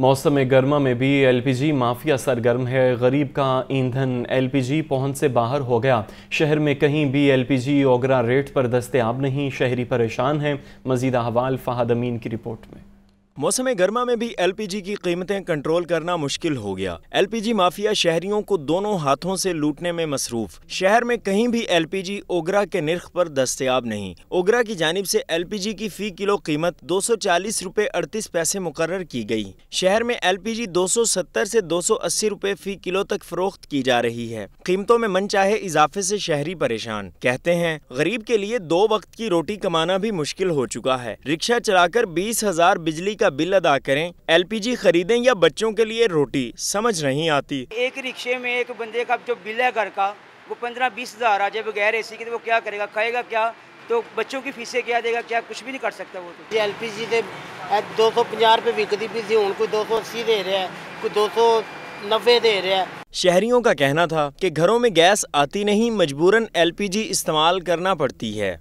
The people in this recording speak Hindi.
मौसम गर्मा में भी एलपीजी माफिया सरगर्म है गरीब का ईंधन एलपीजी पहुंच से बाहर हो गया शहर में कहीं भी एलपीजी ओगरा रेट पर दस्तियाब नहीं शहरी परेशान हैं मजीद हवाल फहाद अमीन की रिपोर्ट में मौसम गर्मा में भी एलपीजी की कीमतें कंट्रोल करना मुश्किल हो गया एलपीजी माफिया शहरियों को दोनों हाथों से लूटने में मसरूफ शहर में कहीं भी एलपीजी ओगरा के निर्ख पर दस्तियाब नहीं ओगरा की जानब से एलपीजी की फी किलो कीमत दो सौ चालीस रूपए अड़तीस पैसे मुकर की गई शहर में एलपीजी दो सौ सत्तर से दो सौ अस्सी रूपए फी किलो तक फरोख्त की जा रही है कीमतों में मन चाहे इजाफे से शहरी परेशान कहते हैं गरीब के लिए दो वक्त की रोटी कमाना भी मुश्किल हो चुका है रिक्शा चलाकर बीस हजार बिजली का का बिल अदा करें एलपीजी खरीदें या बच्चों के लिए रोटी समझ नहीं आती एक रिक्शे में एक बंदे का जो बिल है घर का वो पंद्रह बीस हज़ार आ जाए बगैर ए सी के तो वो क्या करेगा खाएगा क्या तो बच्चों की फीसें क्या क्या देगा कुछ भी ਬੱਚੋਂ ਕੀ ਫੀਸੇ ਕਿਆ ਦੇਗਾ ਕਿਆ ਕੁਝ ਵੀ ਨਹੀਂ ਕਰ ਸਕਦਾ ਉਹ ਤੇ ਐਲਪੀਜੀ ਤੇ 250 दो सौ अस्सी दे रहे हैं कोई दो सौ नब्बे दे रहे हैं शहरियों का कहना था कि घरों में गैस आती नहीं मजबूरन एलपीजी इस्तेमाल करना पड़ती है